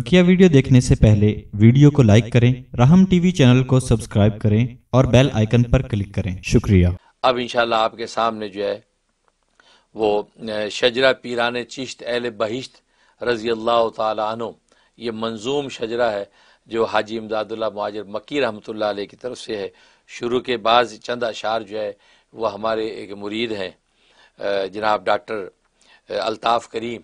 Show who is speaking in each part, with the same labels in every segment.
Speaker 1: बकिया वीडियो देखने से पहले वीडियो को लाइक करें राहम टीवी चैनल को सब्सक्राइब करें और बेल आइकन पर क्लिक करें शुक्रिया अब इनशाला आपके सामने जो है वो शजरा पीरान चिश्त एल बहिश्त रजी अल्लाह तु ये मंजूम शजरा है जो हाजी इमदादुल्ला माजर मकी रहमतुल्लाह की तरफ से है शुरू के बाद चंद अशार जो है वह हमारे एक मुरीद हैं जनाब डॉक्टर अलताफ़ करीम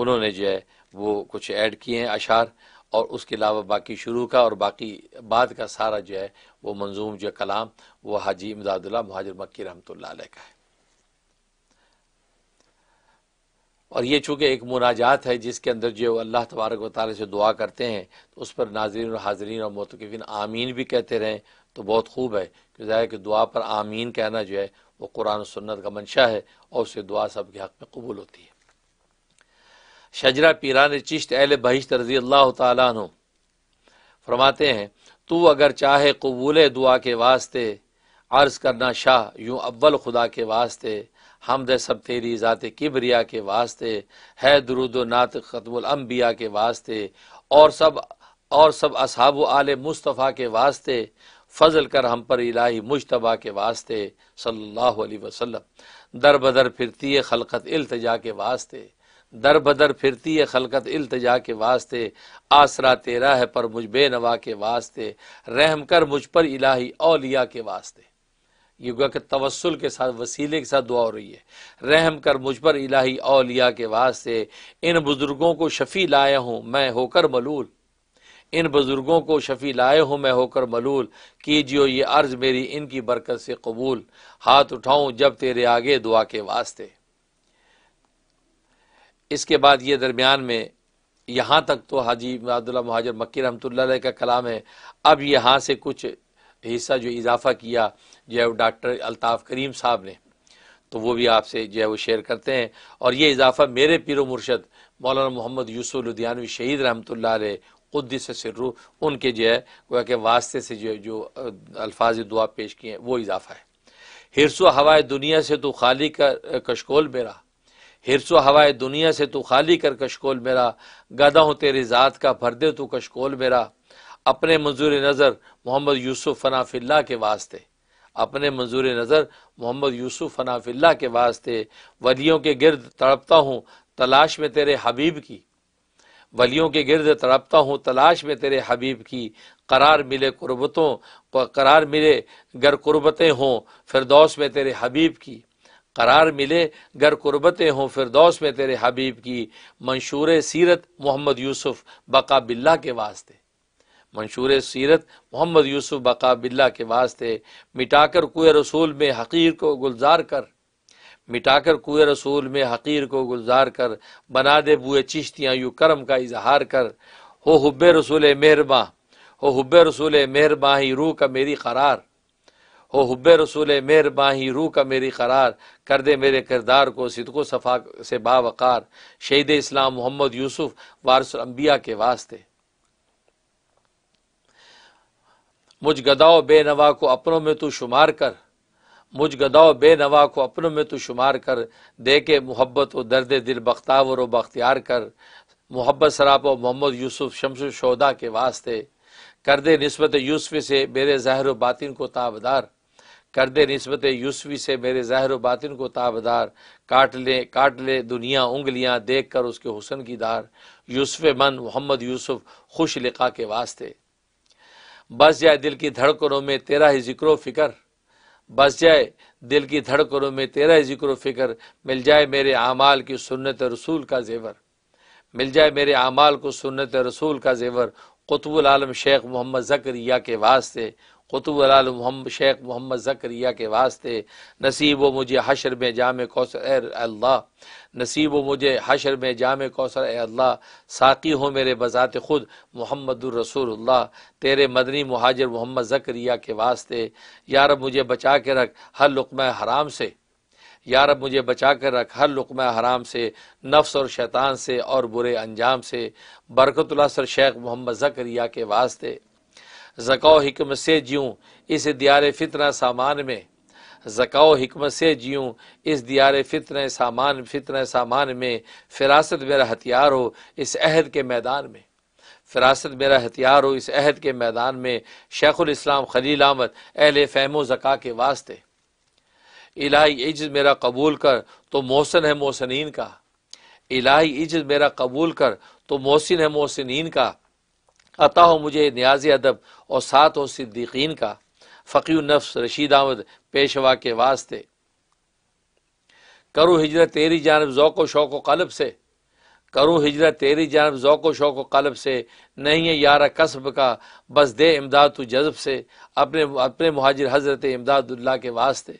Speaker 1: उन्होंने जो है वो कुछ ऐड किए हैं अशार और उसके अलावा बाकी शुरू का और बाकी बाद का सारा जो है वो मंजूम जो कलाम वो हाजी इमदादुल्ला महाजर मक्की रहमत का है और ये चूँकि एक मुनाजात है जिसके अंदर जो अल्लाह तबारक व ताली से दुआ करते हैं तो उस पर नाजरीन और हाजरीन और मतकफिन आमीन भी कहते रहें तो बहुत खूब है कि ज़ाहिर कि दुआ पर आमीन कहना जो है वो कुरान सन्नत का मंशा है और उससे दुआ सब के हक़ में कबूल होती है शजरा पीरान चिश्त अहल बहिश्त रजी अल्लाह तु फरमाते हैं तू अगर चाहे कबूल दुआ के वास्ते अर्ज़ करना शाह यूँ अव्वल खुदा के वास्ते हमद सब तेरी ज़ात किबरिया के वास्ते है दरुद नात ख़तमबिया के वास्ते और सब और सब असहाब आल मुस्तफ़ा के वास्ते फ़जल कर हम पर इलाही मुशतबा के वास्ते सल्लल्लाहु अलैहि वसल्लम दर बदर फिरती खलकत अल्तजा के वास्ते दर बदर फिरती है खलकत अल्तजा के वास्ते आसरा तेरा है पर मुझ बे नवा के वास्ते रहम कर मुझ पर इलाही औलिया के वास्ते ये गुआ के तवसल के साथ वसीले के साथ दुआ हो रही है रहम कर मुझ पर इलाही औलिया के वास्ते इन बुज़ुर्गों को शफ़ी लाया हूँ मैं होकर मलूल इन बुज़ुर्गों को शफ़ी लाए हूँ मैं होकर मलूल कीजियो ये अर्ज़ मेरी इनकी बरकत से कबूल हाथ उठाऊँ जब तेरे आगे दुआ के वास्ते इसके बाद ये दरमियान में यहाँ तक तो हाजी अब्दुल्ला महाजर मक्की रहमत का कलाम है अब यहाँ से कुछ हिस्सा जो इजाफ़ा किया जो है वो डॉक्टर अल्ताफ़ करीम साहब ने तो वो भी आपसे जो है वो शेयर करते हैं और ये इजाफ़ा मेरे पिर मुर्शद मौलाना मोहम्मद यूसुफ लुधियानवी शहीद रहमत से सर्रू उनके जो है गोया के वास्ते से जो जो अल्फाज दुआ पेश किए हैं वो इजाफ़ा है हिरसो हवाए दुनिया से तो खाली का कशकोल मेरा हिरसो हवाए दुनिया से तू खाली कर कशकोल मेरा गदा हूँ तेरी ज़ात का भर दे तू कशकोल मेरा अपने मंजूर नज़र मोहम्मद यूसुफ फनाफिल्ला के वास्ते अपने मंजूर नज़र मोहम्मद यूसुफ फनाफिल्ला के वास्ते वलियों के गिरद तड़पता हूँ तलाश में तेरे हबीब की वलियों के गिरद तड़पता हूँ तलाश में तेरे हबीब की करार मिले कुर्बतों करार मिले गर कुर्बतें हों फिरदौस में तेरे हबीब की करार मिले गर कुर्बतें हों फिरदौस में तेरे हबीब की मंशूर सीरत मोहम्मद यूसुफ बका बिल्ला के वास्ते मंशूर सीरत मोहम्मद यूसुफ बका बिल्ला के वास्ते मिटाकर कुए रसूल में हकीर को गुलजार कर मिटाकर कुए रसूल में हकीर को गुलजार कर बना दे बुए चिश्तियाँ यू करम का इजहार कर हो हुब रसूल मेहरबा हो हब्बे रसूल मेहरबा ही रूह का मेरी करार हो हुब रसूल मेर बाही रूह का मेरी करार कर दे मेरे किरदार को सिदको सफ़ा से बावक़ार शहीद इस्लाम मोहम्मद यूसुफ वारस के वास्ते मुझ गदाओ बेनवा को अपनों में तू शुमार कर मुझ गदाओ बेनवा को अपनों में तू शुमार कर दे के मोहब्बत व दर्द दिल बख्तावर व बख्तियार कर मोहब्बत सराप व मोहम्मद यूसुफ शमस शोदा के वास्ते कर दे नस्बत यूसफ से मेरे जहर व बातिन को ताबदार कर दे नस्बत यूसवी से मेरे ज़ाहिर बातिन को ताबदार काट ले काट ले दुनिया उंगलियाँ देख कर उसके हुसन की दार यूसफ मन मोहम्मद यूसुफ खुश लिखा के वास्ते बस जाए दिल की धड़कनों में तेरा ही जिक्र फ़िक्र बस जाए दिल की धड़कनों में तेरा ही जिक्र फ़िक्र मिल जाए मेरे अमाल की सुनत रसूल का जेवर मिल जाए मेरे अमाल को सुनत रसूल का जेवर कुतबुल आलम शेख मोहम्मद जकरिया के वास्ते कुतुब मोहम्मद शेख मोहम्मद ज़क्रिया के वास्ते नसीब व मुझे हशर में जाम कौसर अल्लाह नसीब व मुझे हशर में जाम कौसर अल्लाह साकी हो मेरे बज़ात ख़ुद मोहम्मद रसूलुल्लाह तेरे मदनी महाजर मोहम्मद ज़करिया के वास्ते यार मुझे बचा के रख हर लुकम हराम से यारब मुझे बचा कर रख हर लुकम हराम से नफ्स और शैतान से और बुरे अंजाम से बरकतुल्ला सर शेख मोहम्मद ज़करिया के वास्ते ज़काओ हिकमत से जियूँ इस दियार फितना सामान में ज़काओ हिकमत से जियूँ इस दियार फ़ितर सामान फ़ितर सामान में फ़िरासत मेरा हथियार हो इस अहद के मैदान में फ़िरासत मेरा हथियार हो इस अहद के मैदान में शेख़ुलस्लाम खलील आमद अहल फैमो ज़क़ा के वास्ते इलाही इज़ मेरा कबूल कर तो मोहसन है मोहसिन का इलाही इज़ मेरा कबूल कर तो मोहसिन है तो मोहसिन का अता हो मुझे न्याज अदब और साथ हो सिद्दीकीन का फ़कीर नफ्स रशीद आमद पेशवा के वास्ते करूँ हिजरत तेरी जानब शौक़ व शौक कलब से करूँ हिजरत तेरी जानब शौक़ व कलब से नहीं है यार कस्ब का बस दे इमदाद तो जज्ब से अपने अपने महाजिर हज़रत इमदादुल्ला के वास्ते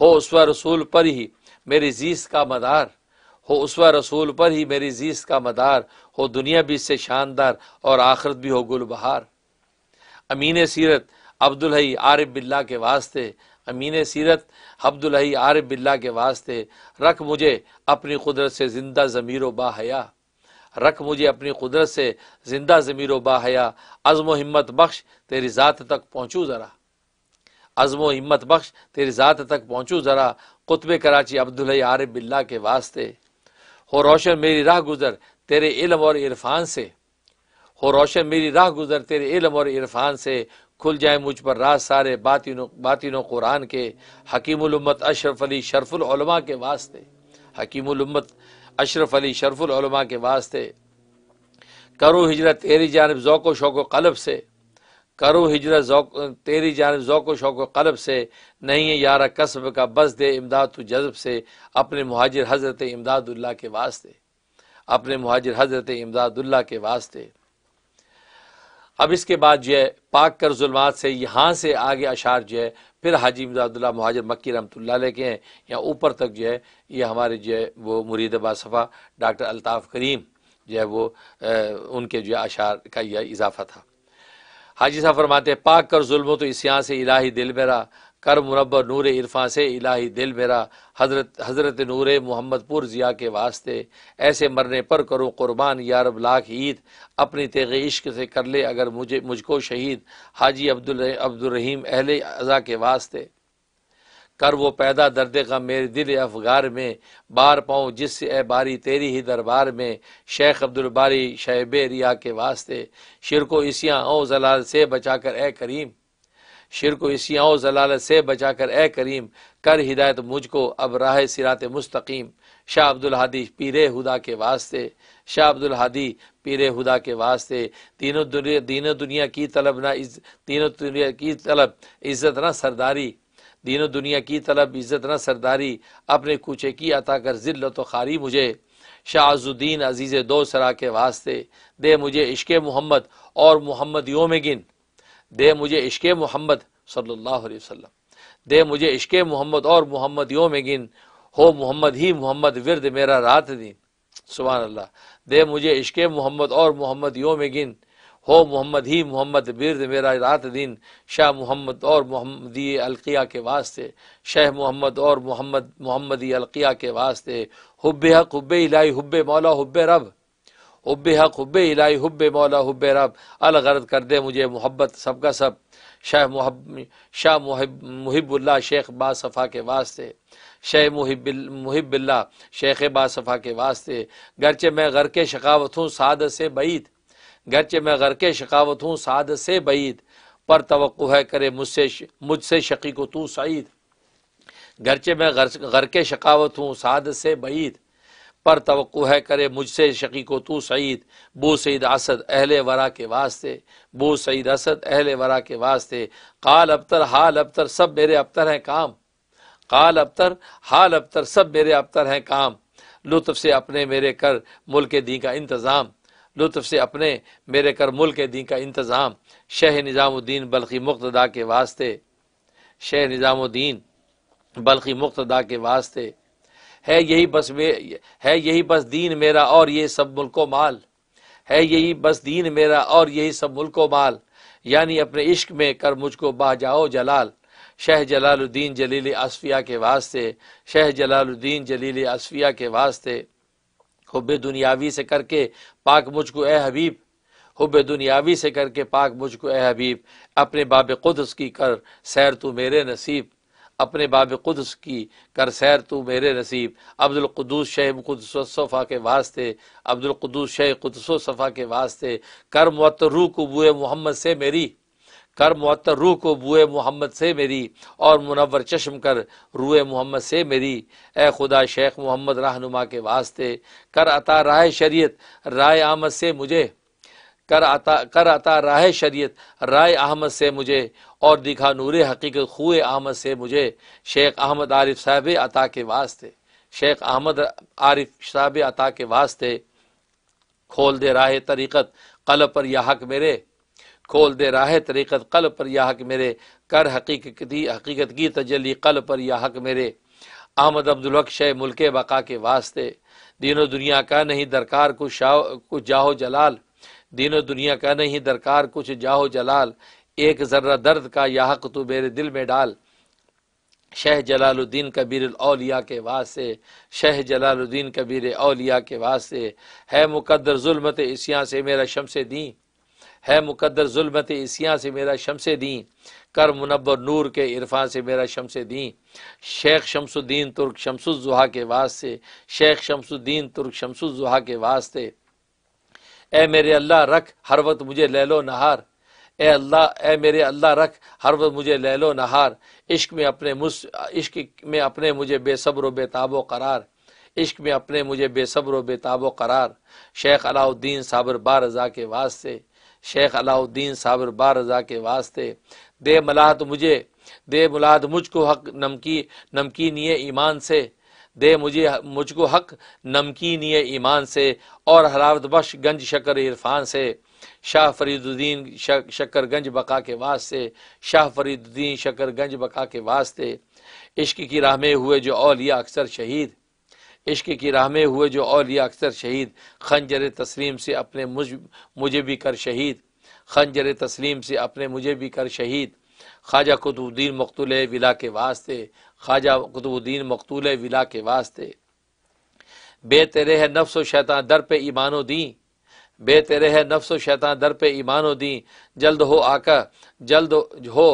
Speaker 1: हो उसवा रसूल पर ही मेरी जीस का मदार हो उसवा रसूल पर ही मेरी जीत का मदार हो दुनिया भी इससे शानदार और आखरत भी हो गुल बहार अमीन सीरत अब्दुलही आरब बिल्ला के वास्ते अमीन सीरत अब्दुलही आरब बिल्ला के वास्ते रख मुझे अपनी कुदरत से ज़िंदा ज़मीर व रख मुझे अपनी कुदरत से ज़िंदा ज़मीर व बाया अज़म हिम्मत बख्श तेरी ज़ात तक पहुँचूँ ज़रा अज़म हिम्मत बख्श तेरी ज़ात तक पहुँचूँ ज़रा कुतब कराची अब्दुल्ही आरब बिल्ला के वास्ते हो रोशन मेरी राह गुजर तेरे इलम और इरफान से हो रोशन मेरी राह गुजर तेरे इलम और इरफान से खुल जाए मुझ पर राज सारे बातिनों बातिनों कुरान के हकीमुलम्मत अशरफ अली शरफुलमा के वास्ते हकीमुलम्मत अशरफ अली शरफुलमा के वास्ते करो हिजरत तेरी जानब ओक शौको कलब से करो हिजरत तेरी जानब ओको शौक कलब से नहीं है यार कसब का बस दे इमदाद तो जज्ब से अपने महाजर हज़रत इमदादुल्ला के वास्ते अपने महाजर हज़रत इमदादुल्ला के वास्ते अब इसके बाद जो है पाक कर जुलमात से यहाँ से आगे अशार जो है फिर हाजी इमदादुल्ला महाजर मक्की रमतुल्ला लेके हैं या ऊपर तक जो है ये हमारे जो है वो मुरीद बासफा डॉक्टर अलताफ़ करीम जो है वो उनके जो है अशार का यह इजाफ़ा था हाजी साहब फरमाते हैं पाक कर जुल्म तो इस यहाँ से इलाही दिल मेरा कर मुरबर नूर इरफा से इलाही दिल मेरा हजरत हजरत नूर मोहम्मदपुर ज़िया के वास्ते ऐसे मरने पर करो क़ुरबान यारब लाख ईद अपनी तेग इश्क से कर ले अगर मुझे मुझको शहीद हाजी अब्दुल अब्दुलरहीम अहल अज़ा के वास्ते कर वो पैदा दर्द का मेरे दिल अफगार में बार पाऊँ जिससे ए बारी तेरी ही दरबार में शेख अब्दुलबारी शेब रिया के वास्ते शिरको इसियाँ ओ जलाल से बचा कर ए करीम को इसियाँ ओ जलाल से बचा कर ए करीम कर हिदायत मुझको अब राह सिरात मुस्तकीम शाह अब्दुल हादी पीर हुदा के वास्ते शाह अब्दुल हादी पीर हुदा के वास्ते तीनों दुनिया दीनों दुनिया की तलब ना तीनों दुनिया की तलब इज़्ज़त ना सरदारी दीन दुनिया की तलब इज़्ज़त न सरदारी अपने कूचे की अता कर ज़िल्लत तो खारी मुझे शाहजुद्दीन अजीज़ दो सरा के वास्ते दे मुझे इश्क मोहम्मद और मोहम्मद योम गिन दे मुझे इश्क मोहम्मद सल्लल्लाहु अलैहि वसल्लम दे मुझे इश्क मोहम्मद और मोहम्मद योम गिन हो मोहम्मद ही मोहम्मद विरद मेरा रात दिन सुबह अल्लाह दे मुझे इश्क मोहम्मद और मोहम्मद योम गिन हो मोहम्मद ही मोहम्मद बिरद मेरा रात दिन शाह मोहम्मद और मोहम्मदी अलकिया के वास्ते शाह मोहम्मद और मोहम्मद मोहम्मदी अलकिया के वास्ते हुब हक हुब इलाही हुब मौला हुब रब हुब हक हुब इलाही हुब मौला हुब रब अलगर्द कर दे मुझे मोहब्बत सबका सब शाह मोहब शाह मुहिबुल्ला शेख बासफ़ा के वास्ते शेख मुहिब मुहिबुल्ला शेख बासफ़ा के वास्ते गरचे मैं घर के शकावत हूँ साद से बईद गरचे मैं गर के शकावत हूँ साद से बईद पर तो है करे मुझसे मुझसे शकी को तू सईद घरचे मैं गर के शकावत हूँ साद से बईद पर तो है करे मुझसे शकी को तू सईद बू सईद असद अहल वरा के वास्ते बू सईद असद अहल वरा के वास्ते काल अबतर हाल अबतर सब मेरे अबतर हैं काम काल अबतर हाल अबतर सब मेरे अबतर हैं काम लुत्फ से अपने मेरे कर मुल्क दी का इंतज़ाम लुत्फ से अपने मेरे कर मुल्क दी का इंतज़ाम शह निज़ामुद्दीन बल्कि मुख्तदा के वास्ते शह निज़ामुद्दीन बल्कि मुख्तदा के वास्ते है यही बस में है यही बस दीन मेरा और ये सब मुल्को माल है यही बस दीन मेरा और यही सब मुल्को माल यानी अपने इश्क में कर मुझको बा जाओ जलाल शह जलालुद्दीन जलील असफिया के वास्ते शह जलालुद्दीन जलील असफिया के वास्ते हुब दुनियावी से करके पाक मुझको ए हबीब हुब दुनियावी से करके पाक मुझको ए हबीब अपने बाब क़ुदस की कर सैर तू मेरे नसीब अपने बाब क़ुदस की कर सैर तू मेरे नसीब अब्दुलकदूस शेह कुदसफ़ा के वास्ते अब्दुलकदूस शेह कुदसफ़ा के वास्ते कर मतरू कबू मोहम्मद से मेरी कर मअतर रूह को बुए मोहम्मद से मेरी और मुनवर चश्म कर रूए मोहम्मद से मेरी ए खुदा शेख मोहम्मद रहनुमा के वास्ते कर अता राह शरीयत राय आमद से मुझे कर अता कर अता राह शरीयत राय अहमद से मुझे और दिखा नूर हकीकत खुए अहमद से मुझे शेख अहमद आरिफ साहब अता के वास्ते शेख अहमद आरिफ साहब अता के वास्ते खोल दे राह तरीक़त कल पर यह हक मेरे खोल दे राह तरीक़त कल पर या हक मेरे कर हकीकती हकीकत की तजली कल पर या हक मेरे अहमद अब्दुलक शे मुल्क बका के वास्ते दीनो दुनिया का नहीं दरकार कुछ कुछ जाहो जलाल दीनो दुनिया का नहीं दरकार कुछ जाहो जलाल एक ज़र्रा दर्द का या हक तू मेरे दिल में डाल शह जलालुद्दीन कबीर अलिया के वास्ते शह जलालुद्दीन कबीर अलिया के वास्ते है मुकद्र जुल्मत इसिया से मेरा शमस दी है मुकदर जुलमत इसिया से मेरा शमसे दी कर मुनबर नूर के इरफान से मेरा शमसे दी शेख शमसुद्दीन तुर्क शमसुजुहा के वास्ते शेख शमसुद्दीन तुर्क शमसुजुहा के वास्ते ए मेरे अल्लाह रख हर वक्त मुझे ले लो नहार ए अल्लाह ए मेरे अल्लाह रख हर वक्त मुझे ले लो नहार इश्क में अपने मुस् इश्क में अपने मुझे बेसब्र बेताबो करार इश्क में अपने मुझे बेसब्र बेताबो करार शेख अलाउद्दीन साबर बारजा के वास्ते शेख अलाउद्दीन साबर बार रजा के वास्ते दे मलाहत मुझे दे मुलाहत मुझको हक नमकी नमकीन ये ईमान से दे मुझे मुझको हक ये ईमान से और हरावत बख्श गंज शकर इरफान से शाह फरीदुद्दीन गंज बका के वास्ते शाह फरीदुद्दीन गंज बका के वास्ते इश्क की राह में हुए जो औलिया अक्सर शहीद इश्क की राह में हुए जो अलिया अक्सर शहीद खंजर तस्लीम से अपने मुझ मुझे भी कर शहीद खंजर तस्लीम से अपने मुझे भी कर शहीद ख्वाजा कुतुबुद्दीन मकतूल विला के वास्ते ख्वाजा कुतुबुद्दीन मकतूल विला के वास्ते बे तेरे है नफ्स व शैतान दर पे ईमानो दी बे तेरे है नफ्स व शैतान दर पे ईमानो दी जल्द हो आकर जल्द हो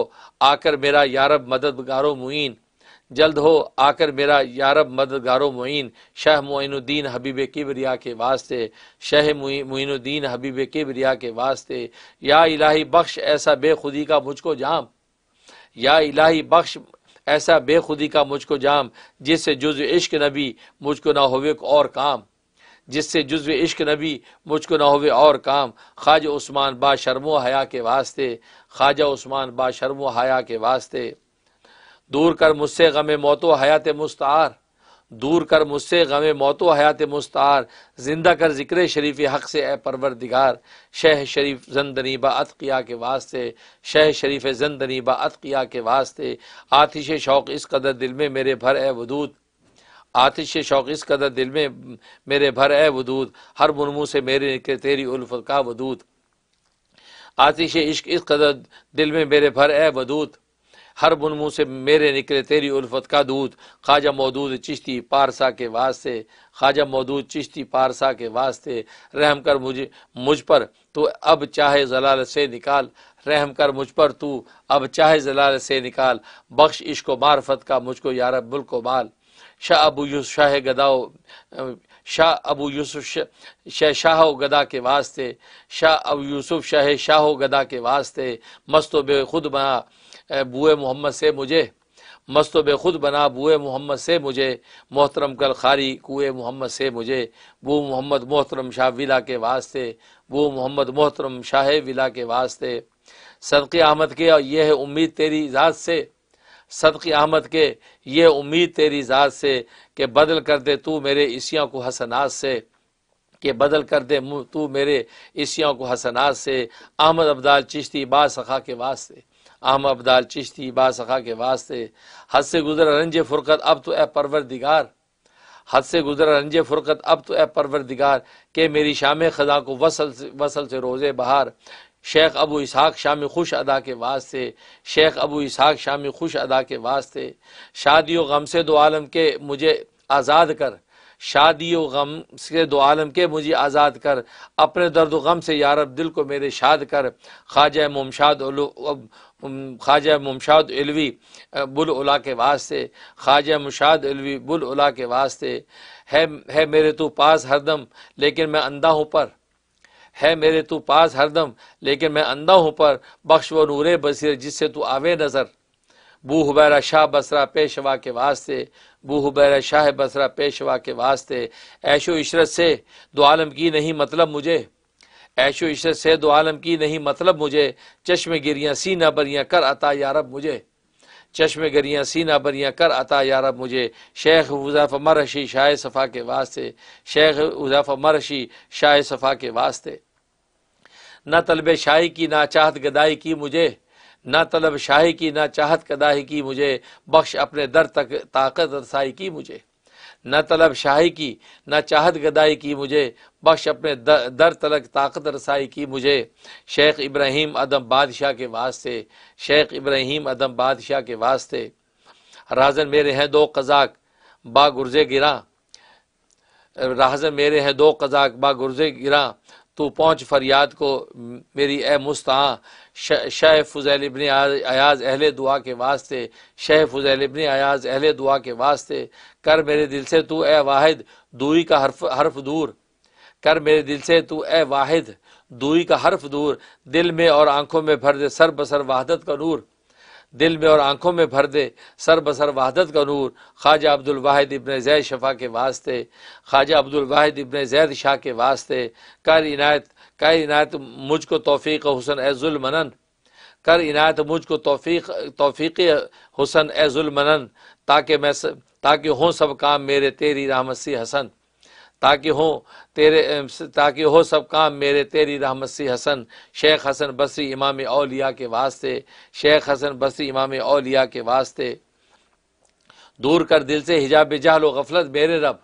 Speaker 1: आकर मेरा यारब मददगारो मुइन जल्द हो आकर मेरा यारब मददगारो मोइन शाह मोइनुद्दीन हबीब किबरिया के वास्ते शाह मोइनुद्दीन हबीब किबरिया के वास्ते या इलाही बख्श ऐसा बेखुदी का मुझको जाम या इलाही बख्श ऐसा बेखुदी का मुझको जाम जिससे जुज इश्क नबी मुझको ना होवे और काम जिससे जुज्व इश्क नबी मुझको ना होवे और काम ख्वाजा उस्मान बा शर्मो हया के वास्ते ख्वाजा उस्मान बा शर्मो हया के वास्ते दूर कर मुझसे गम मौत हयात मुस्तार दूर कर मुझसे गम मौत हयात मुस्तार जिंदा कर जिक्र शरीफ हक से ए परवर दिगार शह शरीफ जंदनी बतकिया के वास्ते शह शरीफ जंदनी बतकिया के वास्ते आतिश शौक़ इस कदर दिल में मेरे भर ए वदूद आतिश शौक़ इस कदर दिल में मेरे भर ए वदूद हर मुनमू से मेरे निकले तेरी उल्फ का वदूद आतिश इश्क इस कदर दिल में मेरे भर ए वदूद हर बुन मुँह से मेरे निकले तेरी उल्फत का दूध ख्वाजा मौदूद चिश्ती पारसा के वास्ते ख्वाजा मौदूद चिश्ती पारसा के वास्ते रहम कर मुझे मुझ पर तो अब चाहे जलाल से निकाल रहम कर मुझ पर तू अब चाहे जलाल से निकाल बख्श इश्क मारफत का मुझको यार बुल को माल शाह अबू यूस शाह गदाओ शाह अबू यूसुफ शाह शाह गदा के वास्ते शाह अबू यूसुफ शाह शाह गदा के वास्ते मस्तो बे खुद बना बुए मोहम्मद से मुझे मस्त खुद बना बुए मोहम्मद से मुझे मोहतरम कल खारी कुए मोहम्मद से मुझे बू मोहम्मद मोहतरम शाह विला के वास्ते बू मोहम्मद मोहतरम शाह विला के वास्ते सदक़ अहमद के और यह है उम्मीद तेरी ज़ात से सदक़ अहमद के ये उम्मीद तेरी ज़ात से कि बदल कर दे तू मेरे इसिया को हसनात से कि बदल कर दे तू मेरे इसिया को हसनात से अहमद अब्दाल चिश्ती बासखा के वास्ते अहम अबदाल चिश्ती बासखा के वास्ते हद से गुजर रंज फ़ुरकत अब तो ए परवर दिगार हद से गुजर रंज फ़ुरकत अब तो ए परवर दिगार के मेरी शाम खजा को वसल वसल से रोज़े बहार शेख अबू इसहाक शाम खुश अदा के वास्ते शेख अबू इसहाक शाम खुश अदा के वास्ते शादी गम से दो आलम के मुझे आज़ाद कर शादी गम से दो आलम के मुझे आज़ाद कर अपने दर्द गम से यारब दिल को मेरे शाद कर ख्वाजा मुमशाद ख्वाजा ममशाद बुल उला के वास्ते ख्वाजा मुशाद एलवी बुलउला के वास्ते है है मेरे तो पास हरदम लेकिन मैं अंधा हूँ पर है मेरे तो पास हरदम लेकिन मैं अंधा हूँ पर बख्श व नूर बसीर जिससे तू आवे नज़र बू हुबैरा शाह बसरा पेशवा के वास्ते बू हुबैर शाह बसरा पेशवा के वास्ते ऐशो इशरत से दो आलम की नहीं मतलब मुझे ऐशो इशरत से दो आलम की नहीं मतलब मुझे चश्म गिरियाँ सीना बरियाँ कर अता यारब मुझे चश्म गरियाँ सीना बरियाँ कर अता यारब मुझे शेख उजाफ मरशी शाह सफ़ा के वास्ते शेख उजाफ मरशी शाह सफ़ा के वास्ते ना तलब शाही की ना चाहत गदाई की मुझे ना तलब शाही की ना चाहत कदाही की मुझे बख्श अपने दर तक ताकत रसाई की मुझे ना तलब शाही की ना चाहत गदाई की मुझे बख्श अपने दर तलक ताकत रसाई की मुझे शेख इब्राहिम अदम बादशाह के वास्ते शेख इब्राहिम अदम बादशाह के वास्ते राजन मेरे हैं दो कजाक बा गुरजे गिरा राजन मेरे हैं दो कजाक बा गुरजे गिरा तू पहुँच फरियाद को मेरी ए मुस्ता शाह फ़ुज़ैल इबन अयाज़ अहल दुआ के वास्ते शाह फजैल इबन अयाज़ अहल दुआ के वास्ते कर मेरे दिल से तू ए वाहिद दुई का हरफ हरफ दूर कर मेरे दिल से तू ए वाहिद दुई का हर्फ दूर दिल में और आंखों में भर दे सर बसर वहादत का नूर दिल में और आंखों में भर दे सर बसर वहादत का नूर ख्वाजा अब्दुल वाहिद इब्ने जैद शफा के वास्ते ख्वाजा अब्दुल वाहिद इबन जैद शाह के वास्ते कर इनायत कर इनायत मुझको तोफ़ी हुसन एजुलमनन कर इनायत मुझको तोफ़ी तोफ़ी हुसन एजुलमनन ताकि मैं स, ताकि हों सब काम मेरे तेरी रहमसी हसन ताकि हो तेरे ताकि हो सब काम मेरे तेरी रहमसी हसन शेख हसन बसरी इमाम अलिया के वास्ते शेख हसन बसरी इमाम अलिया के वास्ते दूर कर दिल से हिजाब जाल गफलत मेरे रब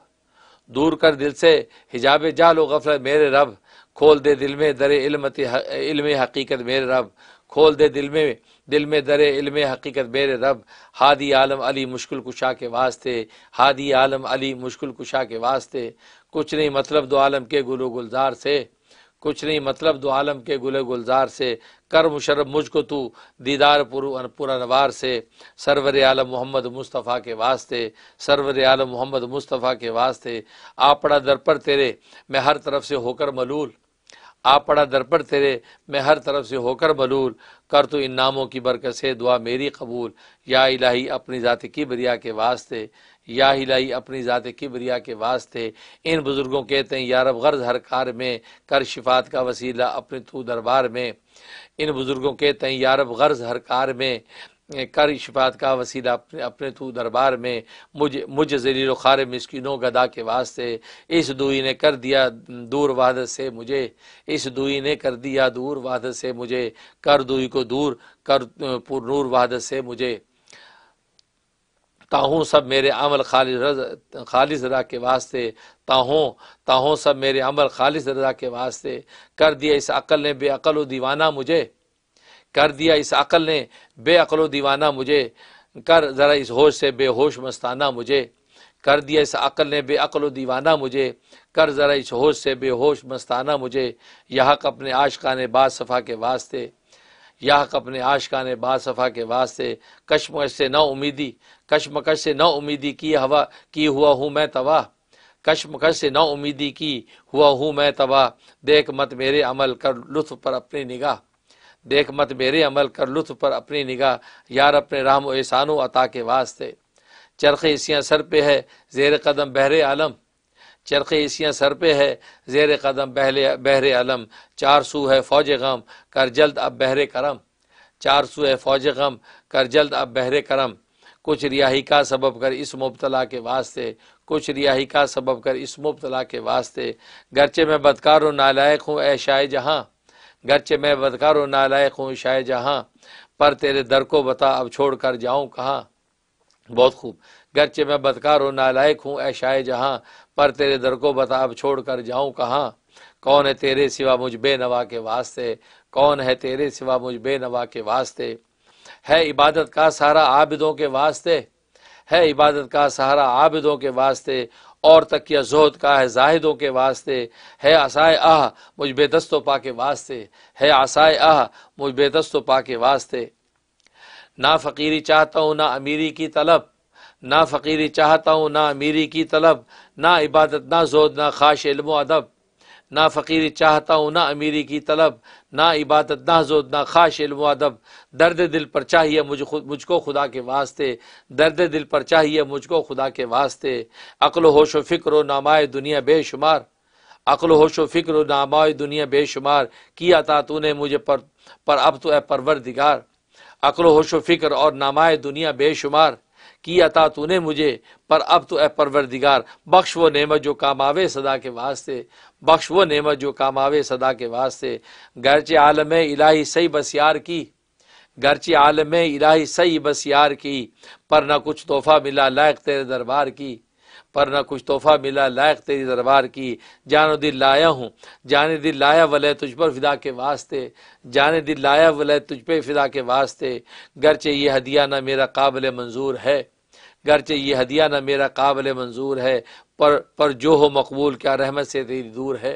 Speaker 1: दूर कर दिल से हिजाब जाल गफलत मेरे रब खोल दे दिल में दर इल्मत इल्म हकीकत मेरे रब खोल दे दिल में दिल में दर इल्म हकीकत मेरे रब हादी आलम अली मुश्किल कुशा के वास्ते हादी आलम अली मुश्किल कुशा के वास्ते कुछ नहीं मतलब दो आलम के गुल गुलजार से कुछ नहीं मतलब दो आलम के गुल गुलजार से कर मुशरफ मुझको तू दीदार पुरानवार से सरवर आलम मोहम्मद मुस्तफ़ा के वास्ते सरवर आलम मोहम्मद मुस्तफ़ा के वास्ते आपड़ा दर पर तेरे मैं हर तरफ से होकर मलूल आप पड़ा दरपट तेरे मैं हर तरफ से होकर मलूल कर तो इन नामों की बरकत से दुआ मेरी कबूल या इलाही अपनी ज़ात की बरिया के वास्ते या इलाही अपनी ज़ात की बरिया के वास्ते इन बुज़ुर्गों कहते हैं यारब गर्ज हर कार में कर शिफात का वसीला अपने तू दरबार में इन बुज़ुर्गों कहते हैं यारब गर्ज हर कार में कर शिफात का वसीला अपने अपने तू दरबार में मुझ मुझ जलील खार मिसकिनों गदा के वास्ते इस दुई ने कर दिया दूर वाद से मुझे इस दुई ने कर दिया दूर वाद से मुझे कर दुई को दूर कर पुरूर वाद से मुझे ताहूँ सब मेरे अमल खालिद रज खालिद रजा के वास्ते ताहों ताहों सब मेरे अमल खालिद रजा के वास्ते कर दिया इस अकल ने व दीवाना मुझे कर दिया इस अक़ल ने बेअलो दीवाना मुझे कर ज़रा इस होश से बेहोश मस्ताना मुझे कर दिया इस अक़ल ने बेअलो दीवाना मुझे कर ज़रा इस होश से बेहोश मस्ताना मुझे यह हक अपने आशकान बासफ़ा के वास्ते यह हक अपने आशकान बासफ़ा के वास्ते कशमकश से ना उम्मीदी कशमकश से ना उम्मीदी की हवा की हुआ हूँ मैं तबाह कशमकश से ना उम्मीदी की हुआ हूँ मैं तबाह देख मत मेरे अमल कर लुत्फ़ पर अपनी निगाह देख मत मेरे अमल कर लुत्फ पर अपनी निगाह यार अपने राम एहसानो अता के वास्ते चरख इसियाँ सर पे है जेर कदम बहरे आलम चरख इसियाँ सर पे है जेर कदम बहले बहरे आलम चार सू है फौज गम कर जल्द अब बहरे करम चार सू है फौज गम कर जल्द अब बहरे करम कुछ रियाही का सबब कर इस मुबतला के वास्ते कुछ रियाही का सबब कर इस मुबतला के वास्ते गरचे में बदकार और नालायक हूँ ए शाह जहाँ गरचे मैं बदकार ना नालायक हूँ शाह जहाँ पर तेरे दर को बता अब छोड़ कर जाऊँ कहाँ बहुत खूब गरचे मैं बदकार व नालायक हूँ ऐ शाह जहाँ पर तेरे दर को बता अब छोड़ कर जाऊँ कहाँ कौन है तेरे सिवा मुझ बेनवा के वास्ते कौन है तेरे सिवा मुझ बेनवा के वास्ते है इबादत का सारा आबिदों के वास्ते है इबादत का सहारा आबिदों के वास्ते और तकिया जहद का है जाहिदों के वास्ते है आसाय आह मुझ बेदस्तो पा के वास्ते है आसाय आह मुझ बेदस्तो पा के वास्ते ना फ़कीरी चाहता हूँ ना अमीरी की तलब ना फ़कीरी चाहता हूँ ना अमीरी की तलब ना इबादत ना जोद ना खाश इल्म अदब ना फ़कीरी चाहता हूँ ना अमीरी की तलब ना इबादत ना जोद ना खाश इल्म अदब दर्द दिल पर चाहिए मुझ मुझको खुदा के वास्ते दर्द दिल पर चाहिए मुझको खुदा के वास्ते अक्ल होश व फ़िक्र नामाए दुनिया बेशुमार अक्ल होश व फ़िक्र नामाए दुनिया बेशुमार किया था तूने मुझे पर पर अब तो ए परवर दिगार अक्ल होश व फ़िक्र और नामाए दुनिया बेशुमार किया था तूने मुझे पर अब तो ए परवरदिगार बख्श वो नेमत जो काम आवे सदा के वास्ते बख्श वो नेमत जो काम आवे सदा के वास्ते गर्चे आलम इलाही सही बस यार की गरचे आलम इलाही सही बस यार की पर ना कुछ तोहफा मिला लायक तेरे दरबार की पर ना कुछ तोहफा मिला लायक तेरी दरबार की जानो दिल लाया हूँ जाने दिल लाया वल तुझ पर फिदा के वास्ते जाने दिल लाया वल तुझ पर फिदा के वास्ते गर्चे ये हदिया ना मेरा काबिल मंजूर है गरचे ये हदिया ना मेरा काबिल मंजूर है पर पर जो हो मकबूल क्या रहमत से तेरी दूर है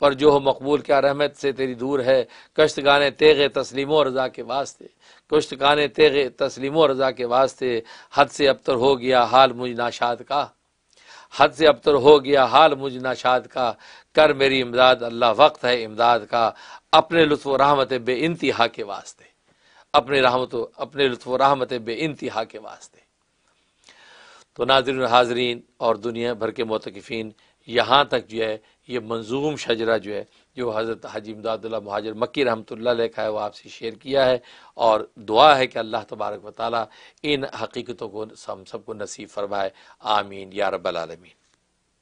Speaker 1: पर जो हो मकबूल क्या रहमत से तेरी दूर है कश्त गाने तेग तस्लीमो रज़ा के वास्ते कश्त गाने तेग तस्लीम रज़ा के वास्ते हद से अबतर हो गया हाल मुझ नाशाद का हद से अबतर हो गया हाल मुझ नाशाद का कर मेरी इमदाद अल्लाह वक्त है इमदाद का अपने लुत्फ़ रहमत बे इंतहा के वास्ते अपने रहमत अपने लुत्फ़ रहमत बे इंतहा के वास्ते तो नाजरन हाजरीन और दुनिया भर के मतकफ़ीन यहाँ तक जो है ये मंजूम शजरा जो है जो हज़रत हजी इमदादुल्ला महाजर मक्की रहमत लिखा है वो आपसे शेयर किया है और दुआ है कि अल्लाह तबारक वाली इन हकीकतों को हम सबको नसीब फरमाए आमीन या रबालमीन